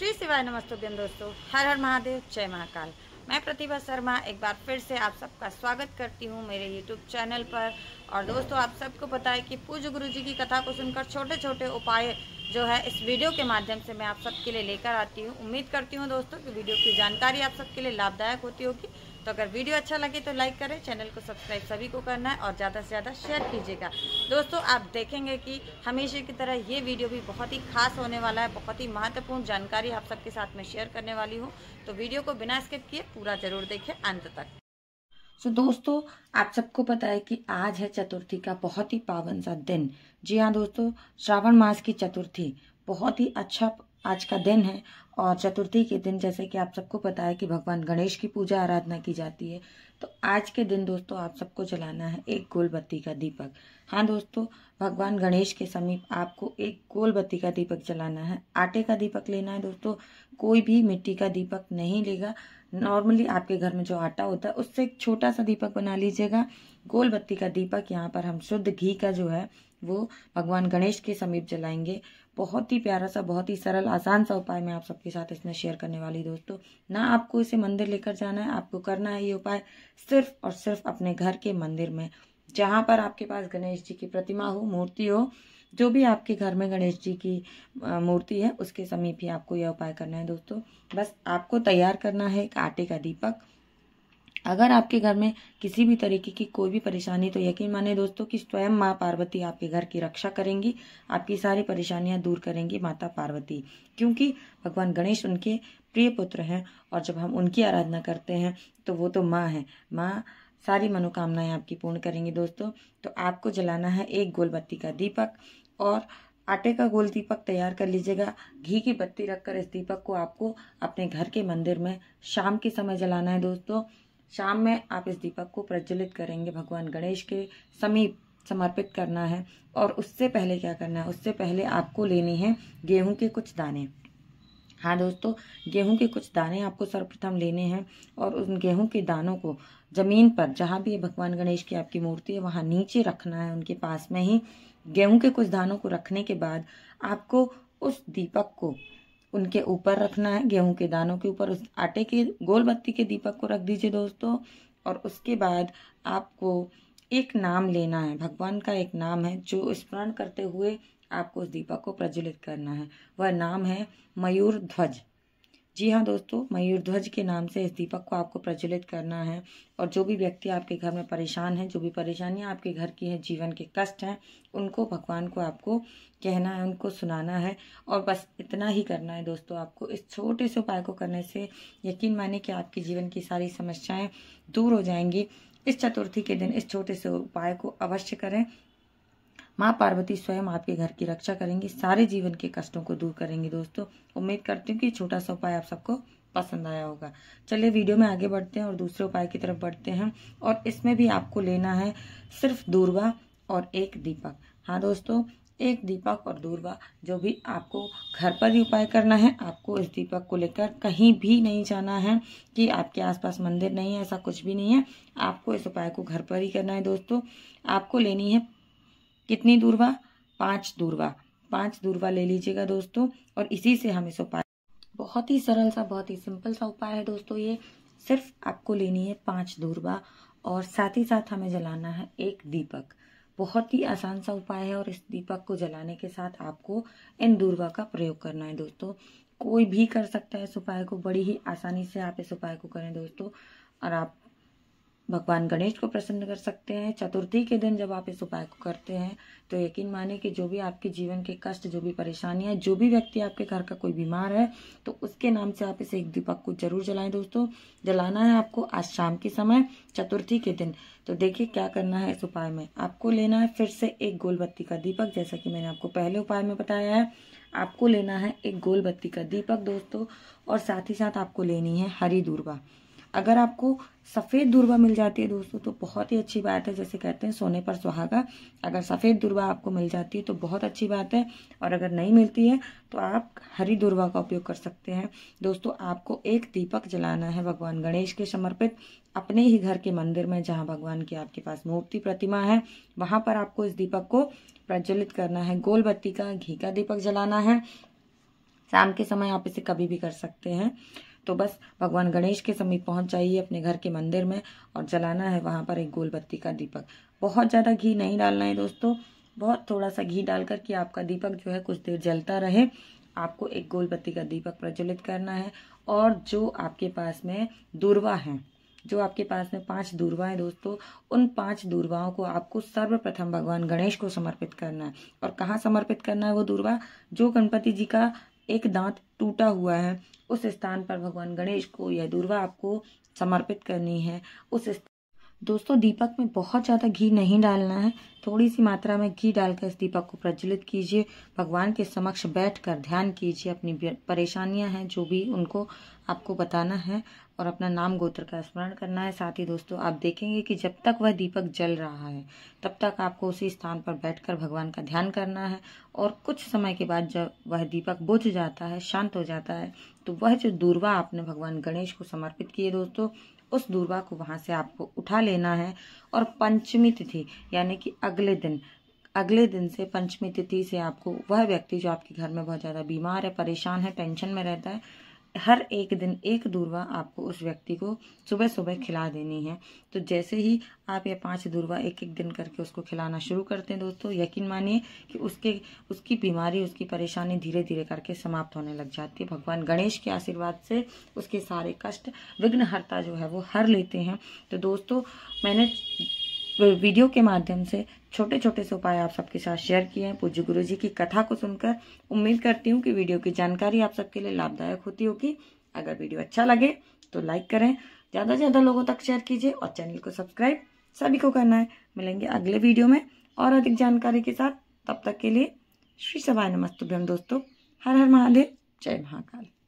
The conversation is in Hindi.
श्री शिवाय नमस्तुभ्यम दोस्तों हर हर महादेव जय महाकाल मैं प्रतिभा शर्मा एक बार फिर से आप सबका स्वागत करती हूँ मेरे यूट्यूब चैनल पर और दोस्तों आप सबको पता है कि पूज्य गुरु जी की कथा को सुनकर छोटे छोटे उपाय जो है इस वीडियो के माध्यम से मैं आप सबके लिए लेकर आती हूँ उम्मीद करती हूँ दोस्तों कि वीडियो की जानकारी आप सबके लिए लाभदायक होती होगी तो अगर वीडियो अच्छा लगे तो लाइक करें चैनल को सब्सक्राइब सभी को करना है और ज़्यादा से ज़्यादा शेयर कीजिएगा दोस्तों आप देखेंगे कि हमेशा की तरह ये वीडियो भी बहुत ही खास होने वाला है बहुत ही महत्वपूर्ण जानकारी आप सबके साथ में शेयर करने वाली हूँ तो वीडियो को बिना स्किप किए पूरा जरूर देखें अंत तक तो so, दोस्तों आप सबको पता है कि आज है चतुर्थी का बहुत ही पावन सा दिन जी हाँ दोस्तों श्रावण मास की चतुर्थी बहुत ही अच्छा आज का दिन है और चतुर्थी के दिन जैसे कि आप सबको पता है कि भगवान गणेश की पूजा आराधना की जाती है तो आज के दिन दोस्तों आप सबको जलाना है एक गोलबत्ती का दीपक हाँ दोस्तों भगवान गणेश के समीप आपको एक गोलबत्ती का दीपक जलाना है आटे का दीपक लेना है दोस्तों कोई भी मिट्टी का दीपक नहीं लेगा नॉर्मली आपके घर में जो आटा होता है उससे एक छोटा सा दीपक बना लीजिएगा गोलबत्ती का दीपक यहाँ पर हम शुद्ध घी का जो है वो भगवान गणेश के समीप जलाएंगे बहुत ही प्यारा सा बहुत ही सरल आसान सा उपाय मैं आप सबके साथ इसमें शेयर करने वाली दोस्तों ना आपको इसे मंदिर लेकर जाना है आपको करना है ये उपाय सिर्फ और सिर्फ अपने घर के मंदिर में जहाँ पर आपके पास गणेश जी की प्रतिमा हो मूर्ति हो जो भी आपके घर में गणेश जी की मूर्ति है उसके समीप ही आपको यह उपाय करना है दोस्तों बस आपको तैयार करना है एक आटे का दीपक अगर आपके घर में किसी भी तरीके की कोई भी परेशानी तो यकीन माने दोस्तों कि स्वयं माँ पार्वती आपके घर की रक्षा करेंगी आपकी सारी परेशानियां दूर करेंगी माता पार्वती क्योंकि भगवान गणेश उनके प्रिय पुत्र हैं और जब हम उनकी आराधना करते हैं तो वो तो माँ है माँ सारी मनोकामनाएं आपकी पूर्ण करेंगी दोस्तों तो आपको जलाना है एक गोलबत्ती का दीपक और आटे का गोल दीपक तैयार कर लीजिएगा घी की बत्ती रखकर इस दीपक को आपको अपने घर के मंदिर में शाम के समय जलाना है दोस्तों शाम में आप इस दीपक को प्रज्वलित करेंगे भगवान गणेश के समीप समर्पित करना है और उससे पहले क्या करना है उससे पहले आपको लेने हैं गेहूं के कुछ दाने हाँ दोस्तों गेहूं के कुछ दाने आपको सर्वप्रथम लेने हैं और उन गेहूं के दानों को ज़मीन पर जहाँ भी भगवान गणेश की आपकी मूर्ति है वहाँ नीचे रखना है उनके पास में ही गेहूं के कुछ दानों को रखने के बाद आपको उस दीपक को उनके ऊपर रखना है गेहूं के दानों के ऊपर उस आटे के गोल बत्ती के दीपक को रख दीजिए दोस्तों और उसके बाद आपको एक नाम लेना है भगवान का एक नाम है जो स्मरण करते हुए आपको उस दीपक को प्रज्वलित करना है वह नाम है मयूर ध्वज जी हाँ दोस्तों मयूर ध्वज के नाम से इस दीपक को आपको प्रज्वलित करना है और जो भी व्यक्ति आपके घर में परेशान है जो भी परेशानियाँ आपके घर की हैं जीवन के कष्ट हैं उनको भगवान को आपको कहना है उनको सुनाना है और बस इतना ही करना है दोस्तों आपको इस छोटे से उपाय को करने से यकीन माने कि आपके जीवन की सारी समस्याएं दूर हो जाएंगी इस चतुर्थी के दिन इस छोटे से उपाय को अवश्य करें माँ पार्वती स्वयं आपके घर की रक्षा करेंगी सारे जीवन के कष्टों को दूर करेंगी दोस्तों उम्मीद करती हूँ कि छोटा सा उपाय आप सबको पसंद आया होगा चलिए वीडियो में आगे बढ़ते हैं और दूसरे उपाय की तरफ बढ़ते हैं और इसमें भी आपको लेना है सिर्फ दूरवा और एक दीपक हाँ दोस्तों एक दीपक और दूरवा जो भी आपको घर पर ही उपाय करना है आपको इस दीपक को लेकर कहीं भी नहीं जाना है कि आपके आसपास मंदिर नहीं है ऐसा कुछ भी नहीं है आपको इस उपाय को घर पर ही करना है दोस्तों आपको लेनी है कितनी दूरवा पांच दूरवा पांच दूरवा ले लीजिएगा दोस्तों और इसी से हम इस उपाय बहुत ही सरल सा बहुत ही सिंपल सा उपाय है दोस्तों ये सिर्फ आपको लेनी है पांच दूरवा और साथ ही साथ हमें जलाना है एक दीपक बहुत ही आसान सा उपाय है और इस दीपक को जलाने के साथ आपको इन दूरवा का प्रयोग करना है दोस्तों कोई भी कर सकता है इस उपाय को बड़ी ही आसानी से आप इस उपाय को करें दोस्तों और आप भगवान गणेश को प्रसन्न कर सकते हैं चतुर्थी के दिन जब आप इस उपाय को करते हैं तो यकीन माने कि जो भी आपके जीवन के कष्ट जो भी परेशानियां जो भी व्यक्ति आपके घर का कोई बीमार है तो उसके नाम से आप इसे एक दीपक को जरूर जलाएं दोस्तों जलाना है आपको आज शाम के समय चतुर्थी के दिन तो देखिए क्या करना है इस उपाय में आपको लेना है फिर से एक गोल बत्ती का दीपक जैसा कि मैंने आपको पहले उपाय में बताया है आपको लेना है एक गोल बत्ती का दीपक दोस्तों और साथ ही साथ आपको लेनी है हरी दुर्गा अगर आपको सफ़ेद दुर्वा मिल जाती है दोस्तों तो बहुत ही अच्छी बात है जैसे कहते हैं सोने पर सुहागा अगर सफ़ेद दुर्वा आपको मिल जाती है तो बहुत अच्छी बात है और अगर नहीं मिलती है तो आप हरी दुर्वा का उपयोग कर सकते हैं दोस्तों आपको एक दीपक जलाना है भगवान गणेश के समर्पित अपने ही घर के मंदिर में जहाँ भगवान की आपके पास मूर्ति प्रतिमा है वहाँ पर आपको इस दीपक को प्रज्वलित करना है गोल बत्ती का घी का दीपक जलाना है शाम के समय आप इसे कभी भी कर सकते हैं तो बस भगवान गणेश के समीप पहुंच जाइए अपने घर के मंदिर में और जलाना है वहां पर एक गोलबत्ती का दीपक बहुत ज़्यादा घी नहीं डालना है दोस्तों बहुत थोड़ा सा घी डाल करके आपका दीपक जो है कुछ देर जलता रहे आपको एक गोलबत्ती का दीपक प्रज्वलित करना है और जो आपके पास में दूरवा है जो आपके पास में पांच दूरवा है दोस्तों उन पांच दूरवाओं को आपको सर्वप्रथम भगवान गणेश को समर्पित करना है और कहाँ समर्पित करना है वो दूरवा जो गणपति जी का एक दांत टूटा हुआ है उस स्थान पर भगवान गणेश को यह दुर्गा आपको समर्पित करनी है उस दोस्तों दीपक में बहुत ज़्यादा घी नहीं डालना है थोड़ी सी मात्रा में घी डालकर इस दीपक को प्रज्वलित कीजिए भगवान के समक्ष बैठकर ध्यान कीजिए अपनी परेशानियां हैं जो भी उनको आपको बताना है और अपना नाम गोत्र का स्मरण करना है साथ ही दोस्तों आप देखेंगे कि जब तक वह दीपक जल रहा है तब तक आपको उसी स्थान पर बैठ भगवान का ध्यान करना है और कुछ समय के बाद जब वह दीपक बुझ जाता है शांत हो जाता है तो वह जो दूरवा आपने भगवान गणेश को समर्पित किए दोस्तों उस दूरबा को वहाँ से आपको उठा लेना है और पंचमी तिथि यानी कि अगले दिन अगले दिन से पंचमी तिथि से आपको वह व्यक्ति जो आपके घर में बहुत ज़्यादा बीमार है परेशान है टेंशन में रहता है हर एक दिन एक दूरवा आपको उस व्यक्ति को सुबह सुबह खिला देनी है तो जैसे ही आप ये पांच दूरवा एक एक दिन करके उसको खिलाना शुरू करते हैं दोस्तों यकीन मानिए कि उसके उसकी बीमारी उसकी परेशानी धीरे धीरे करके समाप्त होने लग जाती है भगवान गणेश के आशीर्वाद से उसके सारे कष्ट विघ्नहर्ता जो है वो हर लेते हैं तो दोस्तों मैंने वीडियो के माध्यम से छोटे छोटे से उपाय आप सबके साथ शेयर किए हैं पूज्य गुरु जी की कथा को सुनकर उम्मीद करती हूँ कि वीडियो की जानकारी आप सबके लिए लाभदायक होती होगी अगर वीडियो अच्छा लगे तो लाइक करें ज़्यादा से ज़्यादा लोगों तक शेयर कीजिए और चैनल को सब्सक्राइब सभी को करना है मिलेंगे अगले वीडियो में और अधिक जानकारी के साथ तब तक के लिए श्री सभा नमस्तुभ्यम दोस्तों हर हर महादेव जय महाकाल